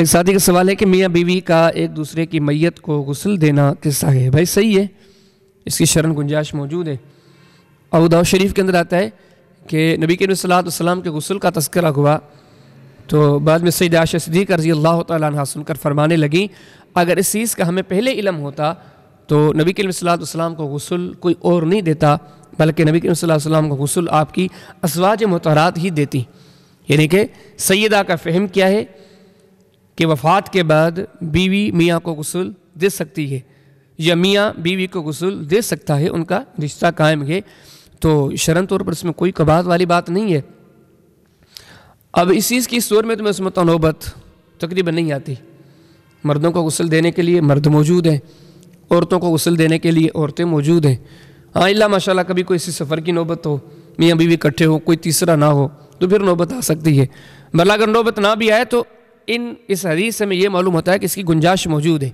एक शादी का सवाल है कि मियाँ बीवी का एक दूसरे की मैयत को गसल देना किस्सा है भाई सही है इसकी शरण गुंजाइश मौजूद है उदाव शरीफ के अंदर आता है कि नबी के सलाम के गसल का तस्करा हुआ तो बाद में सईद आश सदीक रजी अल्लाह तह सुनकर फरमाने लगी अगर इस चीज़ का हमें पहले इलम होता तो नबी के सलाम को गसल कोई और नहीं देता बल्कि नबी के सलाम को गसल आपकी असवाज मतरात ही देती यानी कि सैदा का फहम क्या है कि वफ़ात के बाद बीवी मियाँ को गसल दे सकती है या मियाँ बीवी को गसल दे सकता है उनका रिश्ता कायम है तो शर्म तौर पर इसमें कोई कबात वाली बात नहीं है अब इस चीज़ की सूर में तो मैं समझता नौबत तकरीबन नहीं आती मर्दों को गसल देने के लिए मर्द मौजूद हैं औरतों को गसल देने के लिए औरतें मौजूद हैं हाँ इला माशाल्लाह कभी कोई इसी सफ़र की नौबत हो मियाँ बीवी इकट्ठे हो कोई तीसरा ना हो तो फिर नौबत आ सकती है भला अगर नौबत ना भी आए तो इन इस हदीस से हमें यह मालूम होता है कि इसकी गुंजाइश मौजूद है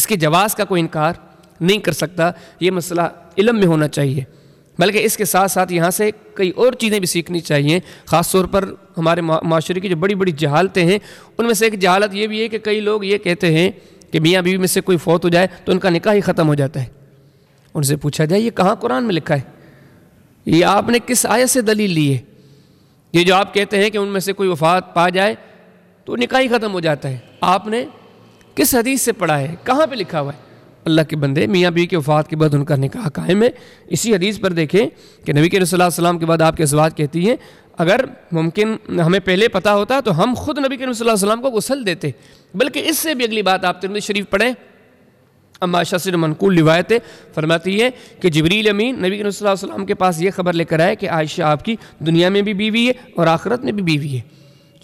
इसके जवाब का कोई इनकार नहीं कर सकता ये मसला इलम में होना चाहिए बल्कि इसके साथ साथ यहाँ से कई और चीज़ें भी सीखनी चाहिए ख़ास तौर पर हमारे माशरे की जो बड़ी बड़ी जहालतें हैं उनमें से एक जहालत ये भी है कि कई लोग ये कहते हैं कि मियाँ बीवी में से कोई फौत हो जाए तो उनका निकाह ही ख़त्म हो जाता है उनसे पूछा जाए ये कहाँ कुरान में लिखा है ये आपने किस आयत से दलील ली है ये जो आप कहते हैं कि उनमें से कोई वफात पा जाए तो निकाह ही ख़त्म हो जाता है आपने किस हदीस से पढ़ा है कहाँ पे लिखा हुआ है अल्लाह के बंदे मियाँ बी के वफात के बाद उनका निकाह कायम है इसी हदीस पर देखें कि नबी के सलाम के बाद आपके अजवाज कहती हैं अगर मुमकिन हमें पहले पता होता तो हम खुद नबी करीम सलाम को गसल देते बल्कि इससे भी अगली बात आप तिरमद शरीफ पढ़ें अमाशा से मनकूल रिवायतें फरमाती है कि जबरील अमीन नबी करीम वसल्लम के पास ये खबर लेकर आए कि आयशा आपकी दुनिया में भी बीवी है और आखरत में भी बीवी है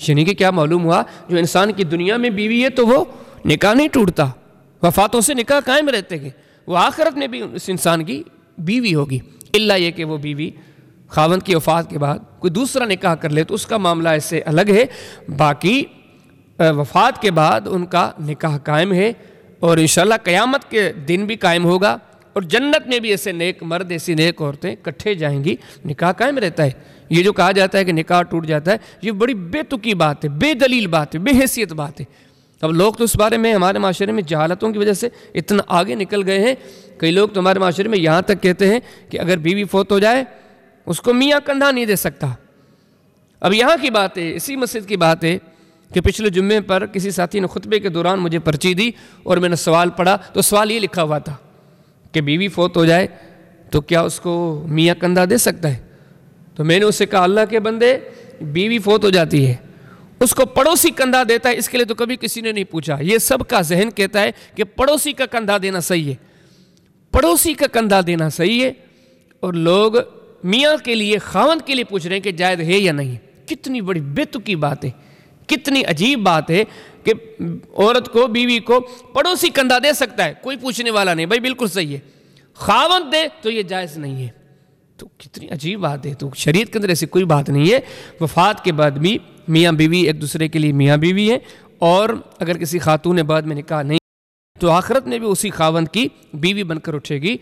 शनि कि क्या मालूम हुआ जो इंसान की दुनिया में बीवी है तो वो निकाह नहीं टूटता वफातों से निकाह कायम रहते हैं वो आखरत में भी उस इंसान की बीवी होगी इल्ला ये कि वो बीवी खावंद की वफात के बाद कोई दूसरा निकाह कर ले तो उसका मामला इससे अलग है बाकी वफात के बाद उनका निकाह कायम है और इन क़यामत के दिन भी कायम होगा और जन्नत में भी ऐसे नेक मर्द ऐसी नेक औरतें इकट्ठे जाएंगी निकाह कायम रहता है ये जो कहा जाता है कि निकाह टूट जाता है ये बड़ी बेतुकी बात है बेदलील बात है बेहसीत बात है अब लोग तो इस बारे में हमारे माशरे में जहालतों की वजह से इतना आगे निकल गए हैं कई लोग तो हमारे माशरे में यहाँ तक कहते हैं कि अगर बीवी फोत हो जाए उसको मियाँ कंधा नहीं दे सकता अब यहाँ की बात है इसी मस्जिद की बात है कि पिछले जुम्मे पर किसी साथी ने खुतबे के दौरान मुझे पर्ची दी और मैंने सवाल पढ़ा तो सवाल ये लिखा हुआ था कि बीवी फोत हो जाए तो क्या उसको मियाँ कंधा दे सकता है तो मैंने उससे कहा अल्लाह के बंदे बीवी फोत हो जाती है उसको पड़ोसी कंधा देता है इसके लिए तो कभी किसी ने नहीं पूछा ये सबका जहन कहता है कि पड़ोसी का कंधा देना सही है पड़ोसी का कंधा देना सही है और लोग मियाँ के लिए खावन के लिए पूछ रहे हैं कि जायद है या नहीं कितनी बड़ी बेतुकी बात है कितनी अजीब बात है कि औरत को बीवी को पड़ोसी कंधा दे सकता है कोई पूछने वाला नहीं भाई बिल्कुल सही है खावंत दे तो ये जायज़ नहीं है तो कितनी अजीब बात है तो शरीर के अंदर ऐसी कोई बात नहीं है वफात के बाद भी मियाँ बीवी एक दूसरे के लिए मियाँ बीवी है और अगर किसी खातून ने बाद में निकाह नहीं तो आखरत में भी उसी खावंद की बीवी बनकर उठेगी